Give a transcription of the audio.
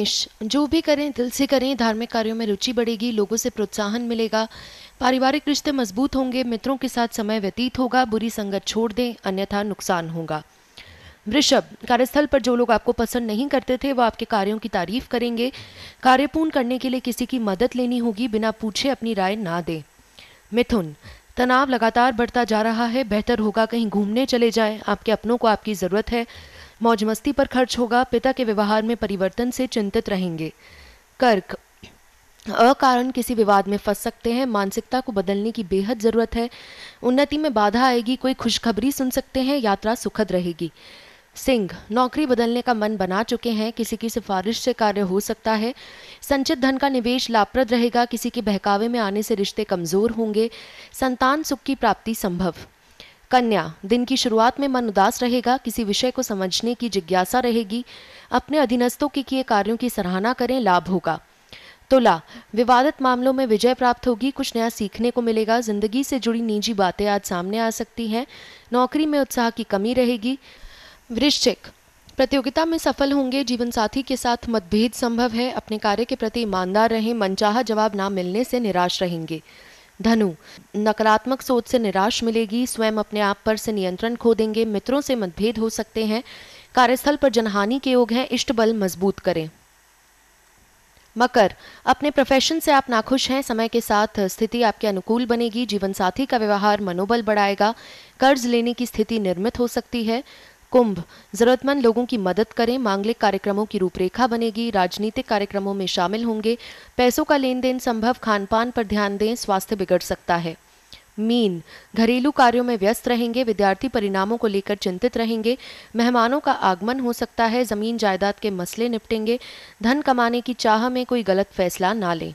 जो भी करें दिल से करें धार्मिक कार्यों में रुचि बढ़ेगी लोगों से प्रोत्साहन मिलेगा पारिवारिक रिश्ते मजबूत होंगे मित्रों के साथ समय व्यतीत होगा बुरी संगत छोड़ दें अन्यथा नुकसान होगा वृषभ कार्यस्थल पर जो लोग आपको पसंद नहीं करते थे वो आपके कार्यों की तारीफ करेंगे कार्य पूर्ण करने के लिए किसी की मदद लेनी होगी बिना पूछे अपनी राय ना दें मिथुन तनाव लगातार बढ़ता जा रहा है बेहतर होगा कहीं घूमने चले जाएं आपके अपनों को आपकी ज़रूरत है मौज मस्ती पर खर्च होगा पिता के व्यवहार में परिवर्तन से चिंतित रहेंगे कर्क अकारण किसी विवाद में फंस सकते हैं मानसिकता को बदलने की बेहद ज़रूरत है उन्नति में बाधा आएगी कोई खुशखबरी सुन सकते हैं यात्रा सुखद रहेगी सिंह नौकरी बदलने का मन बना चुके हैं किसी की सिफारिश से कार्य हो सकता है संचित धन का निवेश लाभप्रद रहेगा किसी के बहकावे में आने से रिश्ते कमजोर होंगे संतान सुख की प्राप्ति संभव कन्या दिन की शुरुआत में मन उदास रहेगा किसी विषय को समझने की जिज्ञासा रहेगी अपने अधीनस्थों के किए कार्यों की सराहना करें लाभ होगा तुला विवादित मामलों में विजय प्राप्त होगी कुछ नया सीखने को मिलेगा जिंदगी से जुड़ी निजी बातें आज सामने आ सकती हैं नौकरी में उत्साह की कमी रहेगी वृश्चिक प्रतियोगिता में सफल होंगे जीवन साथी के साथ मतभेद संभव है अपने कार्य के प्रति ईमानदार रहें मनचाहा जवाब ना मिलने से निराश रहेंगे धनु नकारात्मक सोच से निराश मिलेगी स्वयं अपने आप पर से नियंत्रण खो देंगे मित्रों से मतभेद हो सकते हैं कार्यस्थल पर जनहानि के योग हैं इष्ट बल मजबूत करें मकर अपने प्रोफेशन से आप नाखुश हैं समय के साथ स्थिति आपके अनुकूल बनेगी जीवन साथी का व्यवहार मनोबल बढ़ाएगा कर्ज लेने की स्थिति निर्मित हो सकती है कुंभ जरूरतमंद लोगों की मदद करें मांगलिक कार्यक्रमों की रूपरेखा बनेगी राजनीतिक कार्यक्रमों में शामिल होंगे पैसों का लेन देन संभव खान पान पर ध्यान दें स्वास्थ्य बिगड़ सकता है मीन घरेलू कार्यों में व्यस्त रहेंगे विद्यार्थी परिणामों को लेकर चिंतित रहेंगे मेहमानों का आगमन हो सकता है जमीन जायदाद के मसले निपटेंगे धन कमाने की चाह में कोई गलत फैसला ना लें